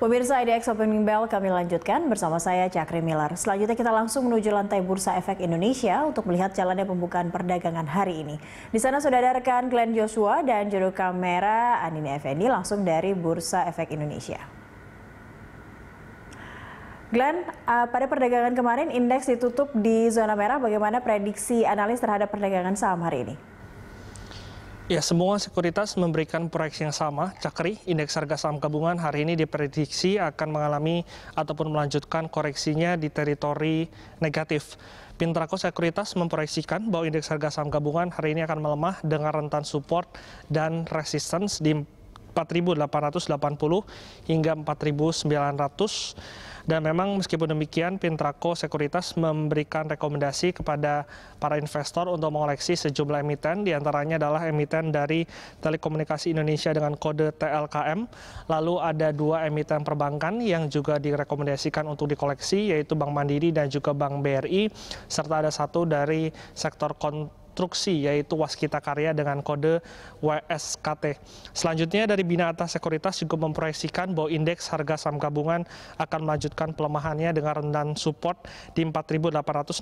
Pemirsa IDX Opening Bell kami lanjutkan bersama saya Cakri Miller. Selanjutnya kita langsung menuju lantai Bursa Efek Indonesia untuk melihat jalannya pembukaan perdagangan hari ini. Di sana sudah ada rekan Glenn Joshua dan juru kamera Anini Effendi langsung dari Bursa Efek Indonesia. Glenn, eh, pada perdagangan kemarin indeks ditutup di zona merah. Bagaimana prediksi analis terhadap perdagangan saham hari ini? Ya, semua sekuritas memberikan proyeksi yang sama. Cakri, indeks harga saham gabungan hari ini diprediksi akan mengalami ataupun melanjutkan koreksinya di teritori negatif. Pintrako Sekuritas memproyeksikan bahwa indeks harga saham gabungan hari ini akan melemah dengan rentan support dan resistance di 4.880 hingga 4.900 dan memang meskipun demikian Pintraco Sekuritas memberikan rekomendasi kepada para investor untuk mengoleksi sejumlah emiten diantaranya adalah emiten dari Telekomunikasi Indonesia dengan kode TLKM lalu ada dua emiten perbankan yang juga direkomendasikan untuk dikoleksi yaitu Bank Mandiri dan juga Bank BRI serta ada satu dari sektor kon instruksi yaitu waskita karya dengan kode WSKT. Selanjutnya dari Bina Atas Sekuritas juga memproyeksikan bahwa indeks harga saham gabungan akan melanjutkan pelemahannya dengan rentan support di 4.862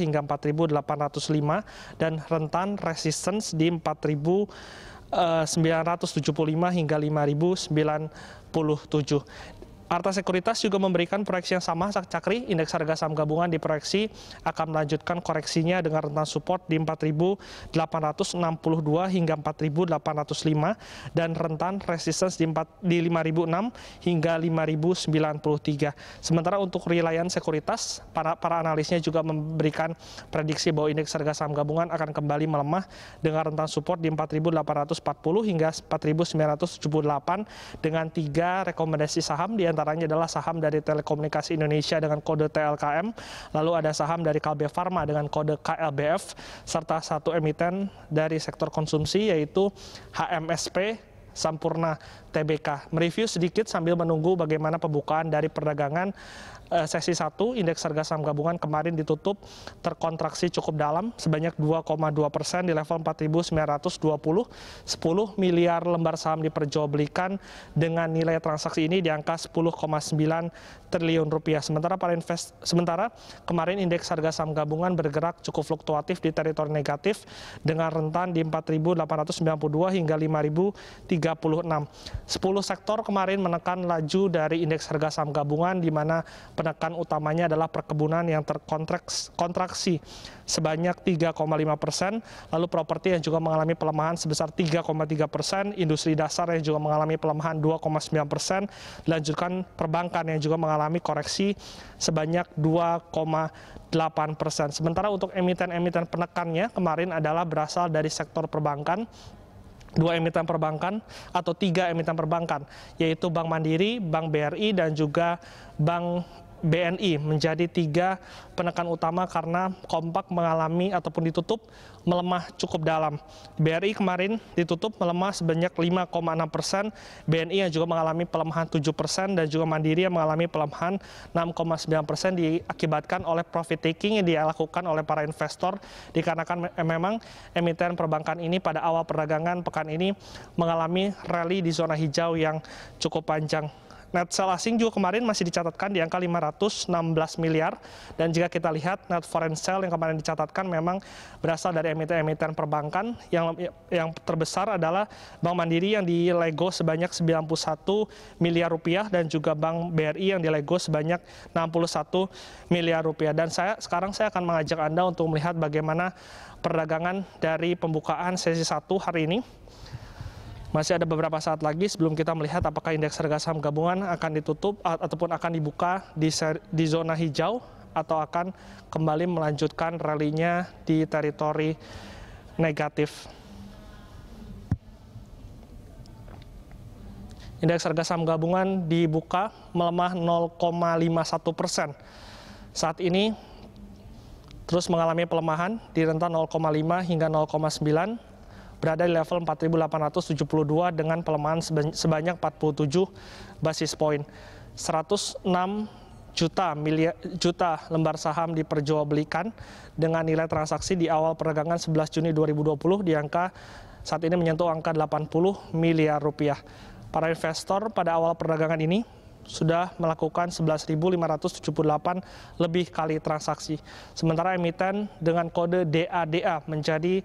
hingga 4.805 dan rentan resistance di 4.975 eh, hingga 5.097. Arta Sekuritas juga memberikan proyeksi yang sama, Cakri. Indeks harga saham gabungan diproyeksi akan melanjutkan koreksinya dengan rentang support di 4.862 hingga 4.805 dan rentan resistance di, 4, di 5.006 hingga 5.093. Sementara untuk relayan Sekuritas, para, para analisnya juga memberikan prediksi bahwa indeks harga saham gabungan akan kembali melemah dengan rentang support di 4.840 hingga 4.978 dengan tiga rekomendasi saham di antara antaranya adalah saham dari Telekomunikasi Indonesia dengan kode TLKM, lalu ada saham dari KB Pharma dengan kode KLBF, serta satu emiten dari sektor konsumsi yaitu HMSP Sampurna TBK. Mereview sedikit sambil menunggu bagaimana pembukaan dari perdagangan Eh, sesi 1 indeks harga saham gabungan kemarin ditutup terkontraksi cukup dalam sebanyak 2,2 persen di level 4.920. 10 miliar lembar saham diperjualbelikan dengan nilai transaksi ini di angka 10,9 triliun rupiah. Sementara para invest, sementara kemarin indeks harga saham gabungan bergerak cukup fluktuatif di teritori negatif dengan rentan di 4.892 hingga 5.036. 10 sektor kemarin menekan laju dari indeks harga saham gabungan di mana penekan utamanya adalah perkebunan yang terkontraksi sebanyak 3,5 persen, lalu properti yang juga mengalami pelemahan sebesar 3,3 persen, industri dasar yang juga mengalami pelemahan 2,9 persen, lanjutkan perbankan yang juga mengalami koreksi sebanyak 2,8 persen. Sementara untuk emiten-emiten penekannya kemarin adalah berasal dari sektor perbankan, dua emiten perbankan atau tiga emiten perbankan yaitu Bank Mandiri, Bank BRI dan juga Bank BNI menjadi tiga penekan utama karena kompak mengalami ataupun ditutup melemah cukup dalam. BRI kemarin ditutup melemah sebanyak 5,6 persen, BNI yang juga mengalami pelemahan 7 persen dan juga Mandiri yang mengalami pelemahan 6,9 persen diakibatkan oleh profit taking yang dilakukan oleh para investor dikarenakan memang emiten perbankan ini pada awal perdagangan pekan ini mengalami rally di zona hijau yang cukup panjang. Net sell asing juga kemarin masih dicatatkan di angka 516 miliar dan jika kita lihat net foreign sell yang kemarin dicatatkan memang berasal dari emiten-emiten perbankan yang yang terbesar adalah Bank Mandiri yang di dilego sebanyak 91 miliar rupiah dan juga Bank BRI yang di dilego sebanyak 61 miliar rupiah dan saya sekarang saya akan mengajak Anda untuk melihat bagaimana perdagangan dari pembukaan sesi 1 hari ini masih ada beberapa saat lagi sebelum kita melihat apakah indeks harga saham gabungan akan ditutup ataupun akan dibuka di, di zona hijau atau akan kembali melanjutkan rally-nya di teritori negatif. Indeks harga saham gabungan dibuka melemah 0,51 persen. Saat ini terus mengalami pelemahan di rentang 0,5 hingga 0,9 berada di level 4.872 dengan pelemahan sebanyak 47 basis point. 106 juta miliar juta lembar saham diperjualbelikan dengan nilai transaksi di awal perdagangan 11 Juni 2020 di angka saat ini menyentuh angka 80 miliar rupiah. Para investor pada awal perdagangan ini sudah melakukan 11.578 lebih kali transaksi. Sementara emiten dengan kode DADA menjadi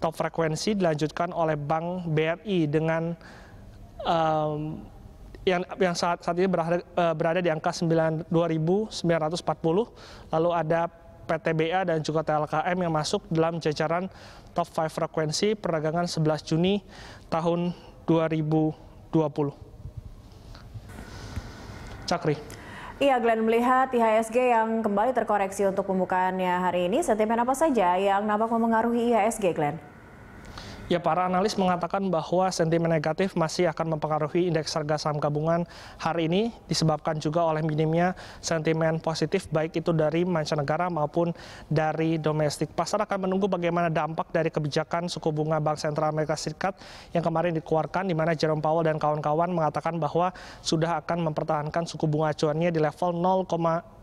top frekuensi dilanjutkan oleh Bank BRI dengan um, yang yang saat saat ini berada, eh, berada di angka 92.940 lalu ada PTBA dan juga TLKM yang masuk dalam jajaran top 5 frekuensi perdagangan 11 Juni tahun 2020. Cakri. Iya, Glenn melihat IHSG yang kembali terkoreksi untuk pembukaannya hari ini, sentimen apa saja yang nampak memengaruhi IHSG, Glenn? Ya, para analis mengatakan bahwa sentimen negatif masih akan mempengaruhi indeks harga saham gabungan hari ini disebabkan juga oleh minimnya sentimen positif baik itu dari mancanegara maupun dari domestik. Pasar akan menunggu bagaimana dampak dari kebijakan suku bunga Bank Sentral Amerika Serikat yang kemarin dikeluarkan di mana Jerome Powell dan kawan-kawan mengatakan bahwa sudah akan mempertahankan suku bunga acuannya di level 0,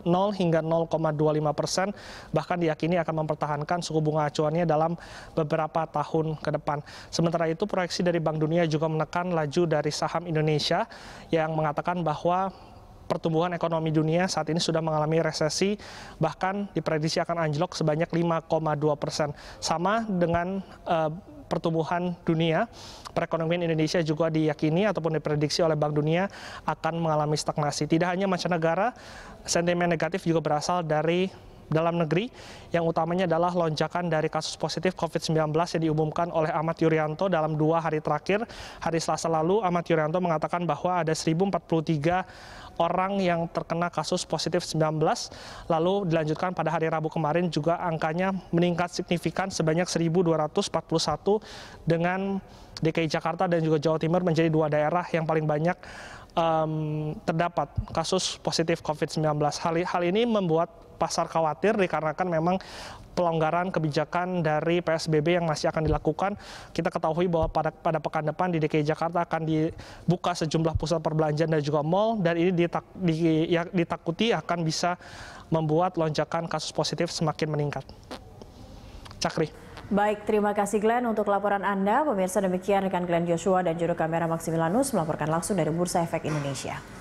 0 hingga 0,25 persen, bahkan diyakini akan mempertahankan suku bunga acuannya dalam beberapa tahun ke depan. Sementara itu, proyeksi dari Bank Dunia juga menekan laju dari saham Indonesia yang mengatakan bahwa pertumbuhan ekonomi dunia saat ini sudah mengalami resesi, bahkan diprediksi akan anjlok sebanyak 5,2 persen. Sama dengan uh, pertumbuhan dunia, perekonomian Indonesia juga diyakini ataupun diprediksi oleh Bank Dunia akan mengalami stagnasi. Tidak hanya mancanegara, sentimen negatif juga berasal dari dalam negeri yang utamanya adalah lonjakan dari kasus positif COVID-19 yang diumumkan oleh Ahmad Yuryanto dalam dua hari terakhir. Hari Selasa lalu Ahmad Yuryanto mengatakan bahwa ada 1043 orang yang terkena kasus positif 19, lalu dilanjutkan pada hari Rabu kemarin juga angkanya meningkat signifikan sebanyak 1.241 dengan DKI Jakarta dan juga Jawa Timur menjadi dua daerah yang paling banyak um, terdapat kasus positif COVID-19. Hal, hal ini membuat pasar khawatir dikarenakan memang pelonggaran kebijakan dari PSBB yang masih akan dilakukan. Kita ketahui bahwa pada, pada pekan depan di DKI Jakarta akan dibuka sejumlah pusat perbelanjaan dan juga mal dan ini ditak, di, ya, ditakuti akan bisa membuat lonjakan kasus positif semakin meningkat. Cakri. Baik, terima kasih Glenn untuk laporan Anda. Pemirsa demikian rekan Glenn Joshua dan juru kamera Maximilanus melaporkan langsung dari Bursa Efek Indonesia.